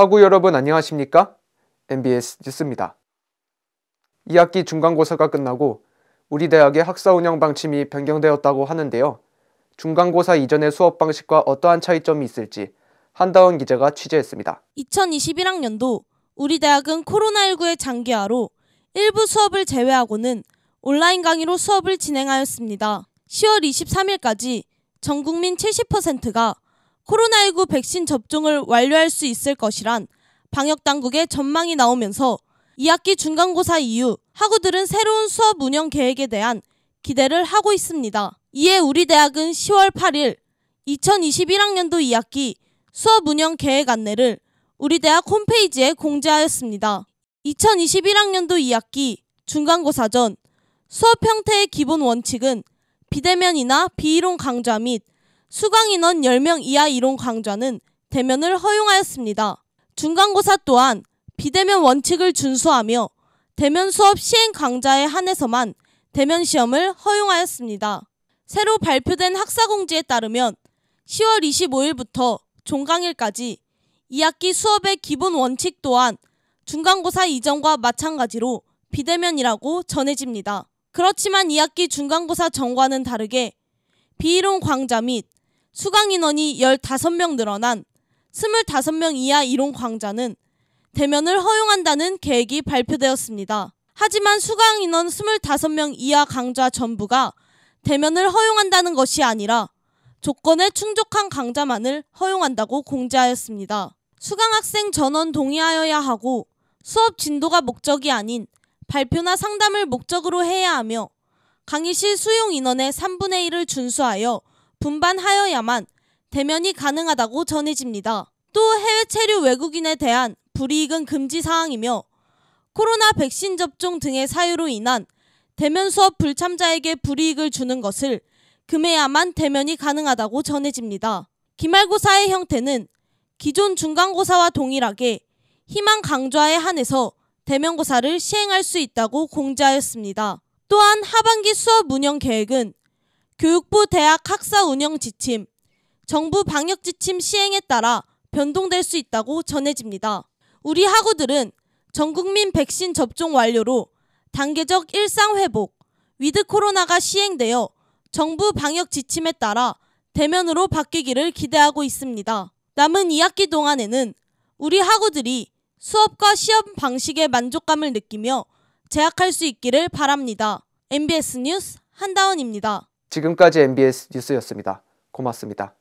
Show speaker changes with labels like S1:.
S1: 하구 여러분 안녕하십니까? MBS 뉴스입니다. 2학기 중간고사가 끝나고 우리 대학의 학사 운영 방침이 변경되었다고 하는데요. 중간고사 이전의 수업 방식과 어떠한 차이점이 있을지 한다원 기자가 취재했습니다.
S2: 2021학년도 우리 대학은 코로나19의 장기화로 일부 수업을 제외하고는 온라인 강의로 수업을 진행하였습니다. 10월 23일까지 전 국민 70%가 코로나19 백신 접종을 완료할 수 있을 것이란 방역당국의 전망이 나오면서 2학기 중간고사 이후 학우들은 새로운 수업 운영 계획에 대한 기대를 하고 있습니다. 이에 우리 대학은 10월 8일 2021학년도 2학기 수업 운영 계획 안내를 우리 대학 홈페이지에 공지하였습니다. 2021학년도 2학기 중간고사 전 수업 형태의 기본 원칙은 비대면이나 비이론 강좌 및 수강 인원 10명 이하 이론 강좌는 대면을 허용하였습니다. 중간고사 또한 비대면 원칙을 준수하며 대면 수업 시행 강좌에 한해서만 대면 시험을 허용하였습니다. 새로 발표된 학사공지에 따르면 10월 25일부터 종강일까지 2학기 수업의 기본 원칙 또한 중간고사 이전과 마찬가지로 비대면이라고 전해집니다. 그렇지만 2학기 중간고사 전과는 다르게 비이론 강좌 및 수강 인원이 15명 늘어난 25명 이하 이론 강좌는 대면을 허용한다는 계획이 발표되었습니다. 하지만 수강 인원 25명 이하 강좌 전부가 대면을 허용한다는 것이 아니라 조건에 충족한 강좌만을 허용한다고 공지하였습니다. 수강 학생 전원 동의하여야 하고 수업 진도가 목적이 아닌 발표나 상담을 목적으로 해야 하며 강의실 수용 인원의 3분의 1을 준수하여 분반하여야만 대면이 가능하다고 전해집니다. 또 해외 체류 외국인에 대한 불이익은 금지 사항이며 코로나 백신 접종 등의 사유로 인한 대면 수업 불참자에게 불이익을 주는 것을 금해야만 대면이 가능하다고 전해집니다. 기말고사의 형태는 기존 중간고사와 동일하게 희망 강좌에 한해서 대면고사를 시행할 수 있다고 공지하였습니다. 또한 하반기 수업 운영 계획은 교육부 대학 학사 운영 지침, 정부 방역 지침 시행에 따라 변동될 수 있다고 전해집니다. 우리 학우들은 전 국민 백신 접종 완료로 단계적 일상 회복, 위드 코로나가 시행되어 정부 방역 지침에 따라 대면으로 바뀌기를 기대하고 있습니다. 남은 2학기 동안에는 우리 학우들이 수업과 시험 방식의 만족감을 느끼며 재학할 수 있기를 바랍니다. MBS 뉴스 한다원입니다.
S1: 지금까지 MBS 뉴스였습니다. 고맙습니다.